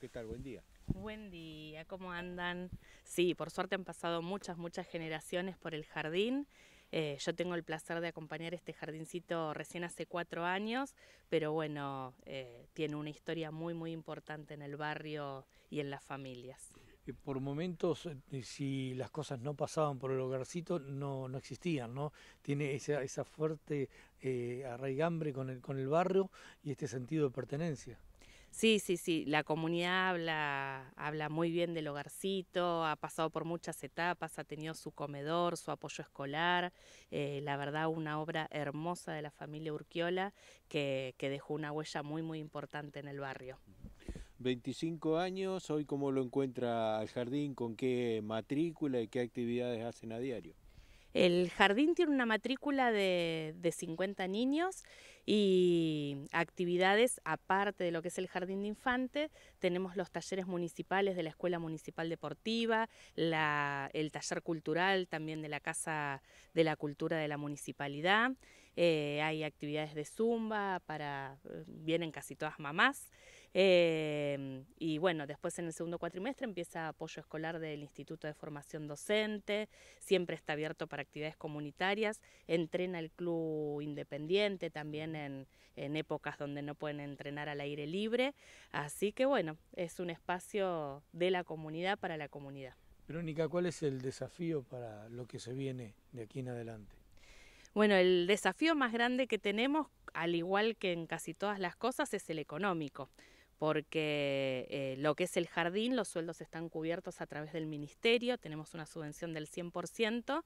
¿Qué tal? Buen día. Buen día, ¿cómo andan? Sí, por suerte han pasado muchas, muchas generaciones por el jardín. Eh, yo tengo el placer de acompañar este jardincito recién hace cuatro años, pero bueno, eh, tiene una historia muy, muy importante en el barrio y en las familias. Eh, por momentos, si las cosas no pasaban por el hogarcito, no, no existían, ¿no? Tiene esa, esa fuerte eh, arraigambre con el, con el barrio y este sentido de pertenencia. Sí, sí, sí, la comunidad habla, habla muy bien del hogarcito, ha pasado por muchas etapas, ha tenido su comedor, su apoyo escolar, eh, la verdad una obra hermosa de la familia Urquiola que, dejó una huella muy, muy importante en el barrio. 25 años, hoy cómo lo encuentra el jardín, con qué matrícula y qué actividades hacen a diario. El jardín tiene una matrícula de, 50 niños y actividades aparte de lo que es el jardín de infante. Tenemos los talleres municipales de la Escuela Municipal Deportiva, el taller cultural también de la Casa de la Cultura de la Municipalidad. Eh, hay actividades de zumba para, eh, vienen casi todas mamás. Em, y bueno, después en el segundo cuatrimestre empieza apoyo escolar del Instituto de Formación Docente, siempre está abierto para actividades comunitarias, entrena el club independiente también en, en épocas donde no pueden entrenar al aire libre, así que bueno, es un espacio de la comunidad para la comunidad. Verónica, ¿cuál es el desafío para lo que se viene de aquí en adelante? Bueno, el desafío más grande que tenemos, al igual que en casi todas las cosas, es el económico porque eh, lo que es el jardín, los sueldos están cubiertos a través del ministerio, tenemos una subvención del 100%,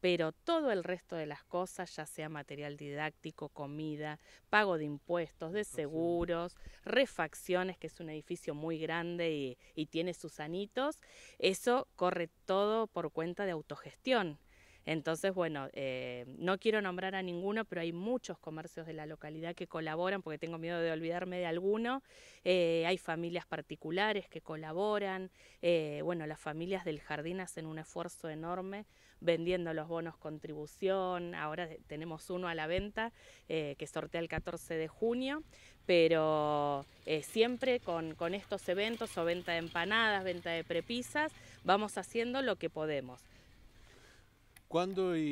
pero todo el resto de las cosas, ya sea material didáctico, comida, pago de impuestos, de seguros, refacciones, que es un edificio muy grande y tiene sus anitos, eso corre todo por cuenta de autogestión. Entonces, bueno, eh, no quiero nombrar a ninguno, pero hay muchos comercios de la localidad que colaboran, porque tengo miedo de olvidarme de alguno. Eh, hay familias particulares que colaboran. Eh, bueno, las familias del jardín hacen un esfuerzo enorme vendiendo los bonos contribución. Ahora tenemos uno a la venta que sortea el 14 de junio, pero siempre con estos eventos o venta de empanadas, venta de prepisas, vamos haciendo lo que podemos. ¿Cuándo y